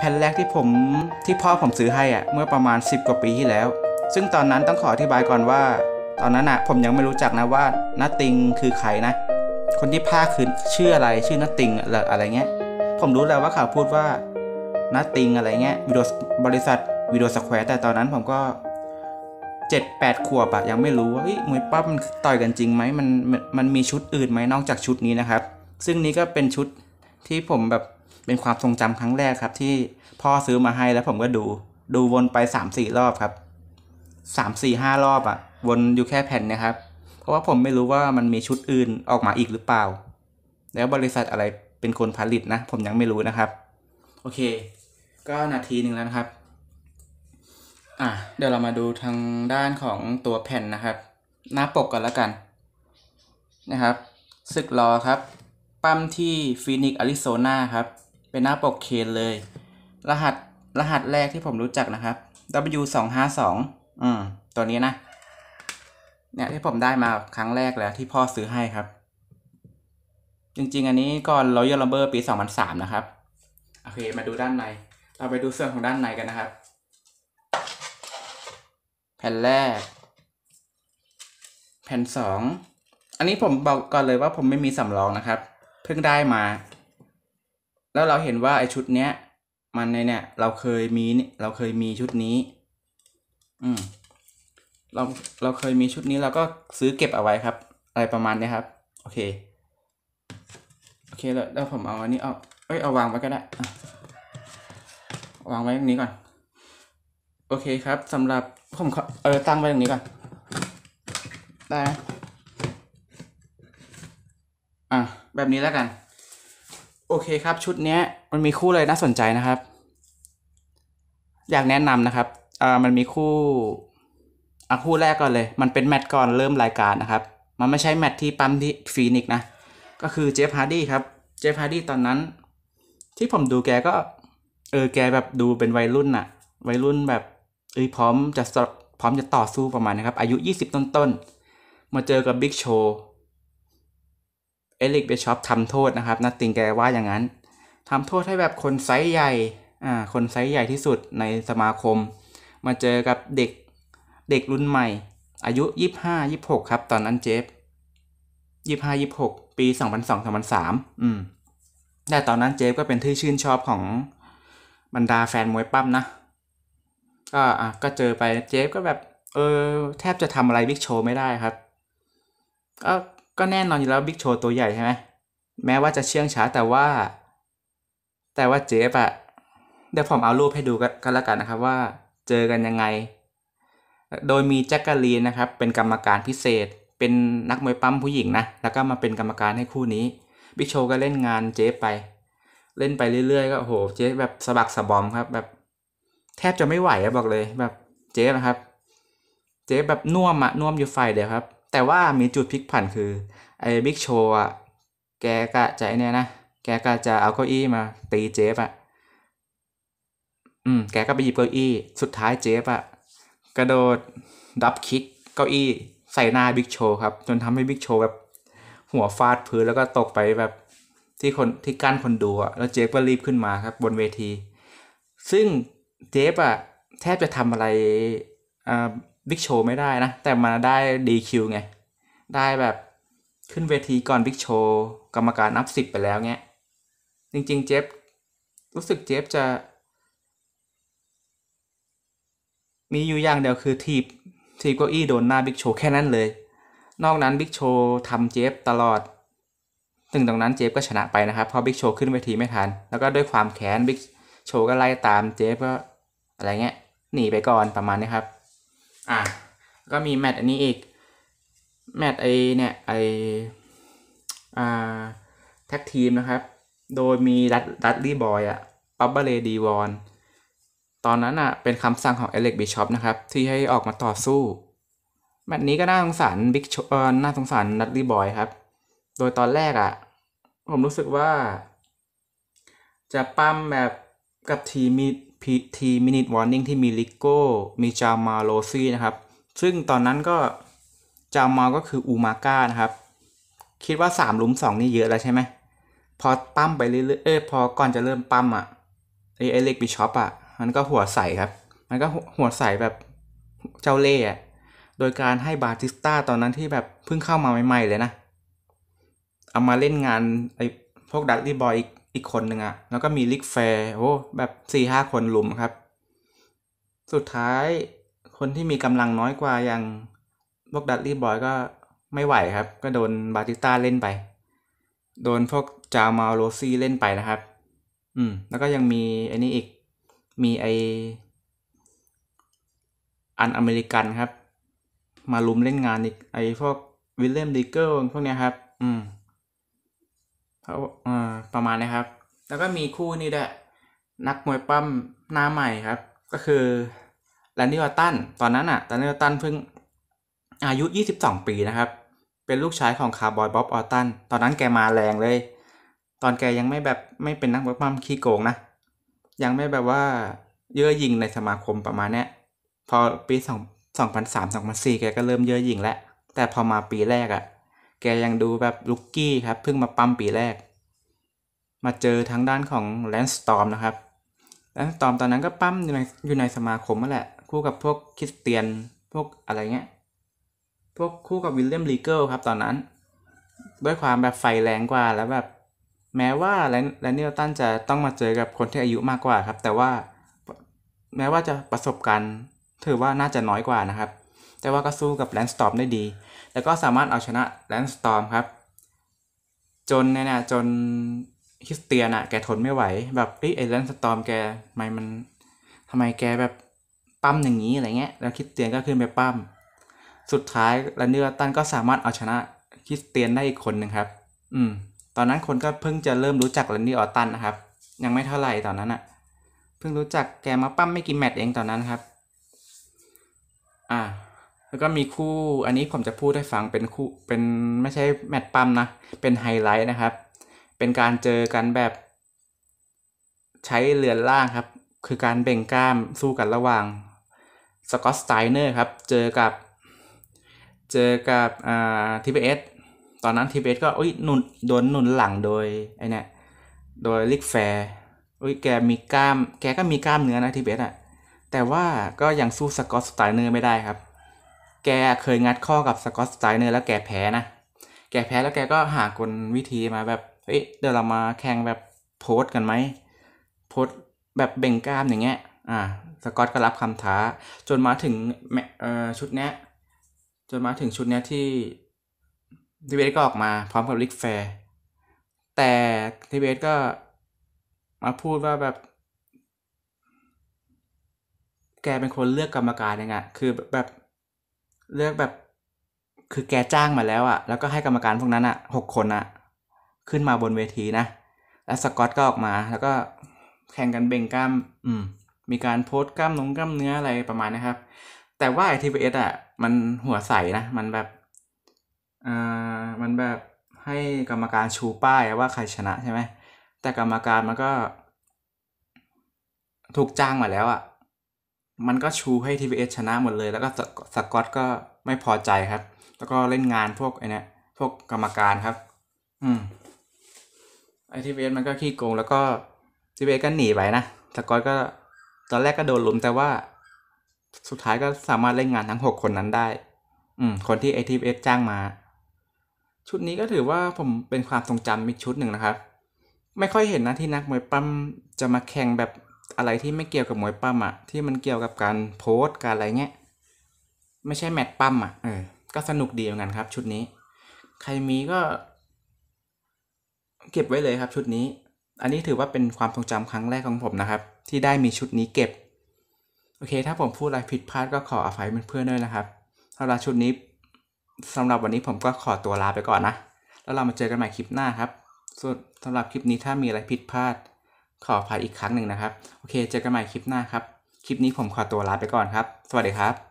แผ่นแรกที่ผมที่พ่อผมซื้อให้อะเมื่อประมาณ 10 กว่าปีที่แล้ว ซึ่งตอนนั้นต้องขออธิบายก่อนว่า ตอนนั้นอะผมยังไม่รู้จักนะว่านาติงคือใครนะ คนที่ภาคคือชื่ออะไรชื่อนาติงอะไรเงี้ย ผมรู้แล้วว่าเขาพูดว่านาติงอะไรเงี้ยวิดีโอบริษัทวิดีโอสแควร์แต่ตอนนั้นผมก็เจ็ดแปดขวบอะยังไม่รู้ว่าเฮ้ยมวยปั้มมันต่อยกันจริงไหมมันมันมีชุดอื่นไหมนอกจากชุดนี้นะครับ ซึ่งนี้ก็เป็นชุดที่ผมแบบเป็นความทรงจำครั้งแรกครับ ที่พ่อซื้อมาให้แล้วผมก็ดู ดูวนไปสามสี่รอบครับสามสี่ห้ารอบอะ่ะ วนอยู่แค่แผ่นนะครับ เพราะว่าผมไม่รู้ว่ามันมีชุดอื่นออกมาอีกหรือเปล่า แล้วบริษัทอะไรเป็นคนผลิตนะ ผมยังไม่รู้นะครับ โอเค ก็นาทีหนึ่งแล้วนะครับอ่ะเดี๋ยวเรามาดูทางด้านของตัวแผ่นนะครับ หน้าปกกันแล้วกันนะครับซึกรอครับ ปั้มที่ฟีนิกซ์อาริโซนาครับเป็นหน้าปกเคนเลย รหัสรหัสแรกที่ผมรู้จักนะครับ W สองห้าสองอืมตัวนี้นะ เนี่ยที่ผมได้มาครั้งแรกแล้วที่พ่อซื้อให้ครับ จริงๆ อันนี้ก่อนรอยัลลัมเบอร์ปีสองพันสามนะครับ โอเค มาดูด้านใน เราไปดูส่วนของด้านในกันนะครับ แผ่นแรก แผ่นสอง อันนี้ผมบอกก่อนเลยว่าผมไม่มีสำรองนะครับ เพิ่งได้มาแล้วเราเห็นว่าไอชุดเนี้ย มันในเนี่ย เราเคยมีเราเคยมีชุดนี้อืมเราเราเคยมีชุดนี้เราก็ซื้อเก็บเอาไว้ครับ อะไรประมาณนี้ครับ โอเคโอเคแล้วแล้วผมเอาอันนี้เอาเอ้ยเอาวางไว้ก็ได้วางไว้ตรงนี้ก่อนโอเคครับสำหรับผมเออตั้งไว้ตรงนี้ก่อนได้อ่ะแบบนี้แล้วกันโอเคครับ ชุดนี้มันมีคู่อะไรน่าสนใจนะครับ อยากแนะนำนะครับอ่ามันมีคู่อ่ะคู่แรกก่อนเลย มันเป็นแมตช์ก่อน เริ่มรายการนะครับ มันไม่ใช่แมตช์ที่ปั้มที่ฟีนิกนะ ก็คือเจฟฮาร์ดี้ครับเจฟฮาร์ดี้ตอนนั้น ที่ผมดูแกก็เออแกแบบดูเป็นวัยรุ่นอะวัยรุ่นแบบเอ้ยพร้อมจะพร้อมจะต่อสู้ประมาณนะครับ อายุ 20 ต้นๆมาเจอกับบิ๊กโชวเอลิกเบชอปทำโทษนะครับ นัตติงแกว่าอย่างนั้นทำโทษให้แบบคนไซส์ใหญ่ อ่า คนไซส์ใหญ่ที่สุดในสมาคม มาเจอกับเด็กเด็กรุ่นใหม่ อายุ 25 26 ครับ ตอนนั้นเจฟ 25 26 ปี 2002 2003 อืมแต่ตอนนั้นเจฟก็เป็นที่ชื่นชอบของบรรดาแฟนมวยปั้มนะก็อ่ะก็เจอไปเจฟก็แบบ เออ แทบจะทำอะไรบิ๊กโชว์ไม่ได้ครับ ก็ก็แน่นอนอยู่แล้วบิ๊กโชว์ตัวใหญ่ใช่ไหมแม้ว่าจะเชื่องช้าแต่ว่า แต่ว่าเจฟอะเดี๋ยวผมเอารูปให้ดูกันละกันนะครับว่าเจอกันยังไง โดยมีแจ็คกาลีนนะครับเป็นกรรมการพิเศษ เป็นนักมวยปั้มผู้หญิงนะแล้วก็มาเป็นกรรมการให้คู่นี้บิ๊กโชก็เล่นงานเจฟไป เล่นไปเรื่อยๆ ก็โหเจฟแบบสะบักสะบอมครับแบบ แทบจะไม่ไหวอะบอกเลยแบบเจฟนะครับเจฟแบบน่วมอะน่วมอยู่ไฟเดียวครับแต่ว่ามีจุดพลิกผันคือไอ้บิ๊กโชว์อ่ะแกกะจะไอเนี่ยนะ แกกะจะเอาเก้าอี้มาตีเจฟอ่ะอืมแกก็ไปหยิบเก้าอี้สุดท้ายเจฟอ่ะกระโดดดับคิกเก้าอี้ใส่หน้าบิ๊กโชว์ครับ จนทำให้บิ๊กโชว์แบบหัวฟาดพื้นแล้วก็ตกไปแบบที่คนที่กั้นคนดูอ่ะแล้วเจฟก็รีบขึ้นมาครับ บนเวที ซึ่งเจฟอ่ะแทบจะทำอะไรอ่าบิ๊กโชว์ไม่ได้นะ แต่มาได้ดีคิวไง ได้แบบขึ้นเวทีก่อนบิ๊กโชว์กรรมการนับสิบไปแล้วเงี้ย จริงๆ เจฟรู้สึกเจฟจะมีอยู่อย่างเดียวคือ ทีบทีบเก้าอี้โดนหน้าบิ๊กโชว์แค่นั้นเลย นอกนั้นบิ๊กโชว์ทำเจฟตลอด ถึงตรงนั้นเจฟก็ชนะไปนะครับ เพราะบิ๊กโชว์ขึ้นเวทีไม่ทัน แล้วก็ด้วยความแค้นบิ๊กโชว์ก็ไล่ตามเจฟก็อะไรเงี้ยหนีไปก่อนประมาณนี้ครับ่ะก็มีแมตอันนี้อีกแมตไอเนี่ยไออ่าแท็กทีมนะครับ โดยมีดัตดัตลี่บอยอะปับเบเลดีวอน ตอนนั้นอะเป็นคำสั่งของ เอเล็กบิชอปนะครับที่ให้ออกมาต่อสู้แมตนี้ก็น่าสงสารบิ๊กเออน่าสงสารดัตลี่บอย ครับ โดยตอนแรกอะผมรู้สึกว่า จะปั้มแบบกับทีมมี PT Minute Warning ที่มีลิโก้ มีจามาโลซี่นะครับ ซึ่งตอนนั้นก็จามาก็คืออูมาก้านะครับ คิดว่า3หลุม 2 นี่เยอะแล้วใช่ไหม พอปั้มไปเรื่อยเอ้ย พอก่อนจะเริ่มปั้มอะ่ะไอเล็กบิชอปอ่ะ มันก็หัวใสครับ มันก็หัวใสแบบเจ้าเล่ห์อ่ะ โดยการให้บาติสต้าตอนนั้นที่แบบเพิ่งเข้ามาใหม่ ๆ เลยนะ เอามาเล่นงานไอพวกดัตตี้บอยอีกอีกคนหนึ่งอะแล้วก็มีลิกแฟร์โอ้ แบบสี่ห้าคนลุมครับ สุดท้ายคนที่มีกำลังน้อยกว่า อย่างพวกดัตลี่บอยก็ไม่ไหวครับ ก็โดนบาติต้าเล่นไป โดนพวกจามาโรซี่เล่นไปนะครับ อืม แล้วก็ยังมีอันนี้อีก มีไออันอเมริกันครับ มาลุมเล่นงานอีก ไอพวกวิลเลียมดิเกิลพวกเนี้ยครับ อืมประมาณนะครับ แล้วก็มีคู่นี้ด้วยนักมวยปั้มหน้าใหม่ครับ ก็คือแลนดี้ออตัน ตอนนั้นอะ่ะแลนดี้ออตันเพิ่งอายุ 22 ปีนะครับ เป็นลูกชายของคาร์บอยบ๊อบออตัน ตอนนั้นแกมาแรงเลย ตอนแกยังไม่แบบไม่เป็นนักมวยปั้มขี้โกงนะ ยังไม่แบบว่าเยอะยิงในสมาคมประมาณเนี้ยพอปี2 2003 2004แกก็เริ่มเยอะยิงแล้ว แต่พอมาปีแรกอะ่ะแกยังดูแบบลุกกี้ครับเพิ่งมาปั๊มปีแรก มาเจอทางด้านของแลนสตอมนะครับแลนสตอมตอนนั้นก็ปั๊มอยู่ในอยู่ในสมาคมนั่นแหละคู่กับพวกคริสเตียน พวกอะไรเงี้ย พวกคู่กับวิลเลียมลีเกิลครับตอนนั้น ด้วยความแบบไฟแรงกว่าแล้วแบบ แม้ว่า แลนนนลตันจะต้องมาเจอกับคนที่อายุมากกว่าครับ แต่ว่าแม้ว่าจะประสบการณ์ถือว่าน่าจะน้อยกว่านะครับแต่ว่าก็สู้กับแลนสตอมได้ดี แล้วก็สามารถเอาชนะแลนสตอมครับ จนเนี่ยนะจนคิสเตียนอะแกทนไม่ไหว แบบไอ้แลนสตอมแกทำไมมันทำไมแกแบบปั้มอย่างนี้อะไรเงี้ย แล้วคิสเตียนก็ขึ้นไปปั้ม สุดท้ายแลนเนอร์ตันก็สามารถเอาชนะคิสเตียนได้อีกคนหนึ่งครับ อืม ตอนนั้นคนก็เพิ่งจะเริ่มรู้จักแลนเน้ออตันนะครับ ยังไม่เท่าไหร่ตอนนั้นอะเพิ่งรู้จักแกมาปั้มไม่กี่แมตช์เองตอนนั้นครับ อ่าแล้วก็มีคู่ อันนี้ผมจะพูดให้ฟังเป็นคู่ เป็นไม่ใช่แมตช์ปั๊มนะ เป็นไฮไลท์นะครับ เป็นการเจอกันแบบ ใช้เรือนล่างครับ คือการเบ่งกล้ามสู้กันระหว่างสกอตสไตเนอร์ครับ เจอกับ เจอกับ อ่าทีเอสตอนนั้นทีเอสก็ อุ้ยหนุนโดนหนุนหลังโดย ไอเนี่ย โดยลิกแฟร์อุ้ยแก มีกล้าม แกก็มีกล้ามเนื้อนะทีเอสอะแต่ว่าก็ยังสู้สกอตสไตเนอร์ไม่ได้ครับแกเคยงัดข้อกับสกอตสไตเนอร์แล้วแกแพ้นะ แกแพ้แล้วแกก็หากลวิธีมาแบบ เฮ้ยเดี๋ยวเรามาแข่งแบบโพสกันไหมโพสแบบเบ่งกล้ามอย่างเงี้ย อ่าสกอตก็รับคำท้าจนมาถึงเอ่อชุดเนี้ยจนมาถึงชุดเนี้ยที่ทิเบตก็ออกมาพร้อมกับลิกแฟร์ แต่ทิเบตก็มาพูดว่าแบบ แกเป็นคนเลือกกรรมการเองอะคือแบบเลือกแบบคือแกจ้างมาแล้วอะแล้วก็ให้กรรมการพวกนั้นอะหกคนอะขึ้นมาบนเวทีนะ แล้วสกอตก็ออกมาแล้วก็แข่งกันเบ่งกล้ามอืมมีการโพสกล้ามนงกล้ามเนื้ออะไรประมาณนะครับ แต่ว่าไอทีเอสอะมันหัวใสนะ มันแบบอ่ามันแบบให้กรรมการชูป้ายว่าใครชนะใช่ไหมแต่กรรมการมันก็ ถูกจ้างมาแล้วอ่ะมันก็ชูให้ t v s ชนะหมดเลย แล้วก็สกอตก็ไม่พอใจครับ แล้วก็เล่นงานพวกไอ้นี่พวกกรรมการครับ อืมไอทีเอสมันก็ขี้โกง แล้วก็ทีเอสก็หนีไปนะสกอตก็ตอนแรกก็โดนลุมแต่ว่าสุดท้ายก็สามารถเล่นงานทั้งหกคนนั้นได้ อืมคนที่ไอทีเอสจ้างมา ชุดนี้ก็ถือว่าผมเป็นความทรงจำอีกชุดหนึ่งนะครับไม่ค่อยเห็นนะที่นักมวยปั้มจะมาแข่งแบบอะไรที่ไม่เกี่ยวกับมวยปั้มอะที่มันเกี่ยวกับการโพสการอะไรเงี้ยไม่ใช่แมต์ปั้มอะเออก็สนุกดีเหมือนกันครับ ชุดนี้ ใครมีก็ เก็บไว้เลยครับ ชุดนี้ อันนี้ถือว่าเป็นความทรงจำครั้งแรกของผมนะครับ ที่ได้มีชุดนี้เก็บโอเค ถ้าผมพูดอะไรผิดพลาดก็ขออภัยเพื่อนๆด้วยนะครับสำหรับชุดนี้สำหรับวันนี้ผมก็ขอตัวลาไปก่อนนะ แล้วเรามาเจอกันใหม่คลิปหน้าครับสำหรับคลิปนี้ถ้ามีอะไรผิดพลาดขออภัยอีกครั้งหนึ่งนะครับ โอเคเจอกันใหม่คลิปหน้าครับ คลิปนี้ผมขอตัวลาไปก่อนครับ สวัสดีครับ